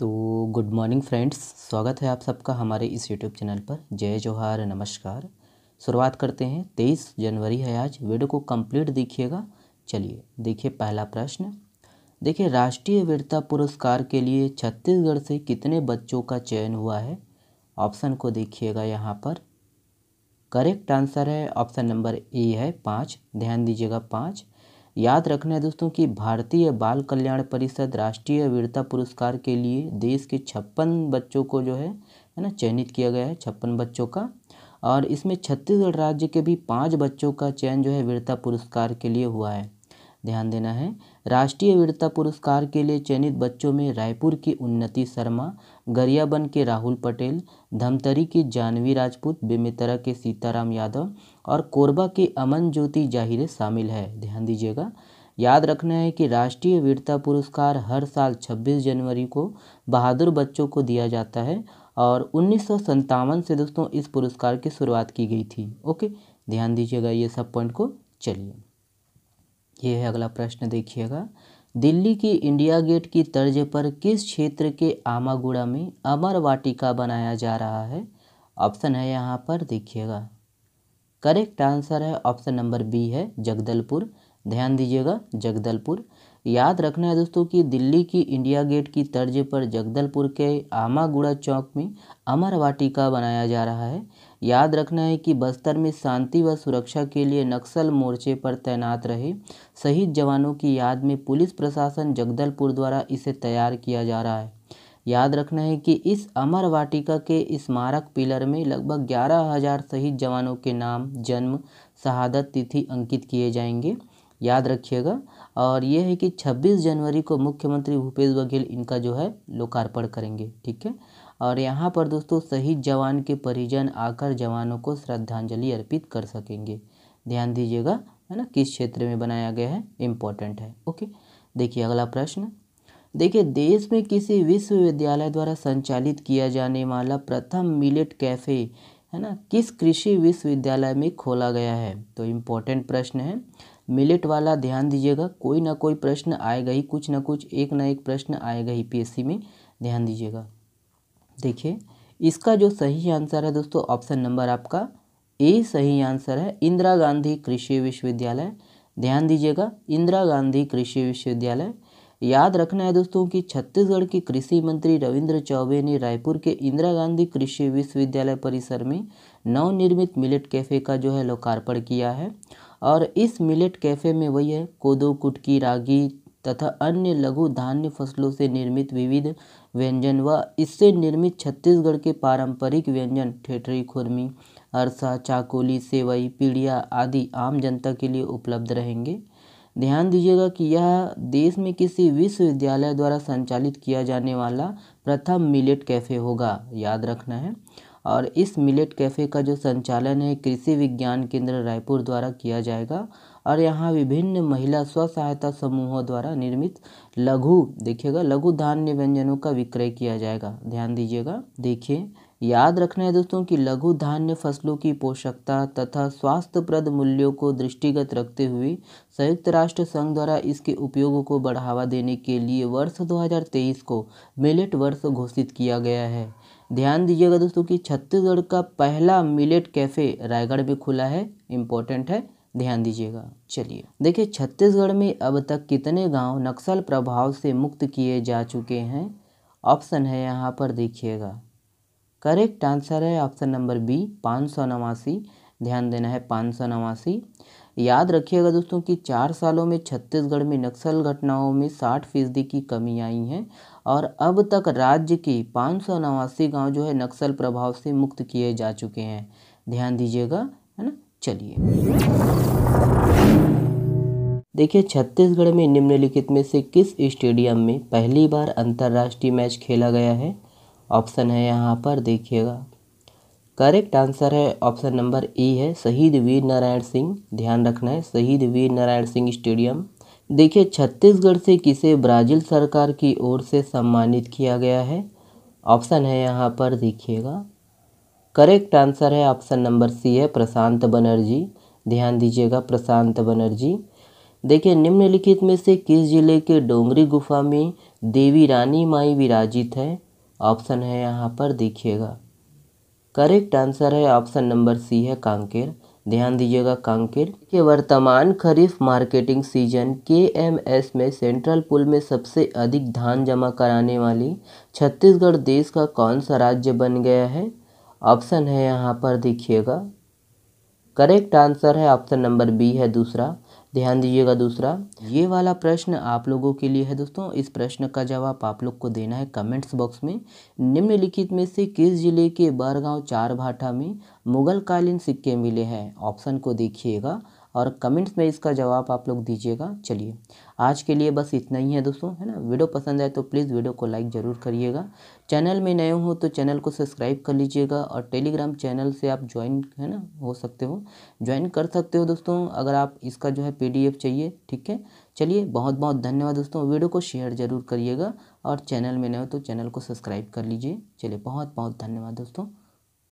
तो good morning friends स्वागत है आप सबका हमारे इस यूट्यूब चैनल पर जय जोहार नमस्कार शुरुआत करते हैं तेईस जनवरी है आज वीडियो को कंप्लीट देखिएगा चलिए देखिए पहला प्रश्न देखिए राष्ट्रीय वीरता पुरस्कार के लिए छत्तीसगढ़ से कितने बच्चों का चयन हुआ है ऑप्शन को देखिएगा यहाँ पर करेक्ट आंसर है ऑप्शन नंबर ए है पाँच ध्यान दीजिएगा पाँच याद रखना है दोस्तों कि भारतीय बाल कल्याण परिषद राष्ट्रीय वीरता पुरस्कार के लिए देश के छप्पन बच्चों को जो है है ना चयनित किया गया है छप्पन बच्चों का और इसमें छत्तीसगढ़ राज्य के भी पाँच बच्चों का चयन जो है वीरता पुरस्कार के लिए हुआ है ध्यान देना है राष्ट्रीय वीरता पुरस्कार के लिए चयनित बच्चों में रायपुर की उन्नति शर्मा गरियाबंद के राहुल पटेल धमतरी की जानवी राजपूत बेमेतरा के सीताराम यादव और कोरबा के अमन ज्योति जाहिर शामिल है ध्यान दीजिएगा याद रखना है कि राष्ट्रीय वीरता पुरस्कार हर साल 26 जनवरी को बहादुर बच्चों को दिया जाता है और उन्नीस से दोस्तों इस पुरस्कार की शुरुआत की गई थी ओके ध्यान दीजिएगा ये सब पॉइंट को चलिए ये है अगला प्रश्न देखिएगा दिल्ली की इंडिया गेट की तर्ज पर किस क्षेत्र के आमागुड़ा में अमर वाटिका बनाया जा रहा है ऑप्शन है यहाँ पर देखिएगा करेक्ट आंसर है ऑप्शन नंबर बी है जगदलपुर ध्यान दीजिएगा जगदलपुर याद रखना है दोस्तों कि दिल्ली की इंडिया गेट की तर्ज पर जगदलपुर के आमागुड़ा चौक में अमर वाटिका बनाया जा रहा है याद रखना है कि बस्तर में शांति व सुरक्षा के लिए नक्सल मोर्चे पर तैनात रहे शहीद जवानों की याद में पुलिस प्रशासन जगदलपुर द्वारा इसे तैयार किया जा रहा है याद रखना है कि इस अमर वाटिका के स्मारक पिलर में लगभग ग्यारह हजार शहीद जवानों के नाम जन्म शहादत तिथि अंकित किए जाएंगे याद रखिएगा और ये है कि 26 जनवरी को मुख्यमंत्री भूपेश बघेल इनका जो है लोकार्पण करेंगे ठीक है और यहाँ पर दोस्तों शहीद जवान के परिजन आकर जवानों को श्रद्धांजलि अर्पित कर सकेंगे ध्यान दीजिएगा है ना किस क्षेत्र में बनाया गया है इम्पोर्टेंट है ओके देखिए अगला प्रश्न देखिए देश में किसी विश्वविद्यालय द्वारा संचालित किया जाने वाला प्रथम मिलेट कैफ़े है ना किस कृषि विश्वविद्यालय में खोला गया है तो इम्पोर्टेंट प्रश्न है मिलेट वाला ध्यान दीजिएगा कोई ना कोई प्रश्न आएगा ही कुछ ना कुछ एक ना एक प्रश्न आएगा ही पी में ध्यान दीजिएगा देखिए इसका जो सही आंसर है दोस्तों ऑप्शन नंबर आपका ए सही आंसर है इंदिरा गांधी कृषि विश्वविद्यालय ध्यान दीजिएगा इंदिरा गांधी कृषि विश्वविद्यालय याद रखना है दोस्तों कि छत्तीसगढ़ के कृषि मंत्री रविंद्र चौबे ने रायपुर के इंदिरा गांधी कृषि विश्वविद्यालय परिसर में नवनिर्मित मिलेट कैफ़े का जो है लोकार्पण किया है और इस मिलेट कैफ़े में वही है कोदो कुटकी रागी तथा अन्य लघु धान्य फसलों से निर्मित विविध व्यंजन व इससे निर्मित छत्तीसगढ़ के पारंपरिक व्यंजन ठेठरी खुरमी अरसा चाकोली सेवई पीड़िया आदि आम जनता के लिए उपलब्ध रहेंगे ध्यान दीजिएगा कि यह देश में किसी विश्वविद्यालय द्वारा संचालित किया जाने वाला प्रथम मिलेट कैफ़े होगा याद रखना है और इस मिलेट कैफ़े का जो संचालन है कृषि विज्ञान केंद्र रायपुर द्वारा किया जाएगा और यहाँ विभिन्न महिला स्व सहायता समूहों द्वारा निर्मित लघु देखिएगा लघु धान्य व्यंजनों का विक्रय किया जाएगा ध्यान दीजिएगा देखिए याद रखना है दोस्तों कि लघु धान्य फसलों की पोषकता तथा स्वास्थ्यप्रद मूल्यों को दृष्टिगत रखते हुए संयुक्त राष्ट्र संघ द्वारा इसके उपयोग को बढ़ावा देने के लिए वर्ष 2023 को मिलेट वर्ष घोषित किया गया है ध्यान दीजिएगा दोस्तों कि छत्तीसगढ़ का पहला मिलेट कैफ़े रायगढ़ में खुला है इम्पोर्टेंट है ध्यान दीजिएगा चलिए देखिए छत्तीसगढ़ में अब तक कितने गांव नक्सल प्रभाव से मुक्त किए जा चुके हैं ऑप्शन है यहाँ पर देखिएगा करेक्ट आंसर है ऑप्शन नंबर बी पाँच सौ नवासी ध्यान देना है पाँच सौ नवासी याद रखिएगा दोस्तों कि चार सालों में छत्तीसगढ़ में नक्सल घटनाओं में साठ फीसदी की कमी आई है और अब तक राज्य के पाँच सौ नवासी गाँव जो है नक्सल प्रभाव से मुक्त किए जा चुके हैं ध्यान दीजिएगा है ना चलिए देखिए छत्तीसगढ़ में निम्नलिखित में से किस स्टेडियम में पहली बार अंतर्राष्ट्रीय मैच खेला गया है ऑप्शन है यहाँ पर देखिएगा करेक्ट आंसर है ऑप्शन नंबर ई है शहीद वीर नारायण सिंह ध्यान रखना है शहीद वीर नारायण सिंह स्टेडियम देखिए छत्तीसगढ़ से किसे ब्राज़ील सरकार की ओर से सम्मानित किया गया है ऑप्शन है यहाँ पर देखिएगा करेक्ट आंसर है ऑप्शन नंबर सी है प्रशांत बनर्जी ध्यान दीजिएगा प्रशांत बनर्जी देखिए निम्नलिखित में से किस जिले के डोंगरी गुफा में देवी रानी माई विराजित है ऑप्शन है यहाँ पर देखिएगा करेक्ट आंसर है ऑप्शन नंबर सी है कांकेर ध्यान दीजिएगा कांकेर के वर्तमान खरीफ मार्केटिंग सीजन के एम एस में सेंट्रल पुल में सबसे अधिक धान जमा कराने वाली छत्तीसगढ़ देश का कौन सा राज्य बन गया है ऑप्शन है यहाँ पर देखिएगा करेक्ट आंसर है ऑप्शन नंबर बी है दूसरा ध्यान दीजिएगा दूसरा ये वाला प्रश्न आप लोगों के लिए है दोस्तों इस प्रश्न का जवाब आप लोग को देना है कमेंट्स बॉक्स में निम्नलिखित में से किस जिले के बारगांव चार भाटा में मुगल कालीन सिक्के मिले हैं ऑप्शन को देखिएगा और कमेंट्स में इसका जवाब आप लोग दीजिएगा चलिए आज के लिए बस इतना ही है दोस्तों है ना वीडियो पसंद आए तो प्लीज़ वीडियो को लाइक ज़रूर करिएगा चैनल में नए हो तो चैनल को सब्सक्राइब कर लीजिएगा और टेलीग्राम चैनल से आप ज्वाइन है ना हो सकते हो ज्वाइन कर सकते हो दोस्तों अगर आप इसका जो है पी चाहिए ठीक है चलिए बहुत बहुत धन्यवाद दोस्तों वीडियो को शेयर ज़रूर करिएगा और चैनल में नए हो तो चैनल को सब्सक्राइब कर लीजिए चलिए बहुत बहुत धन्यवाद दोस्तों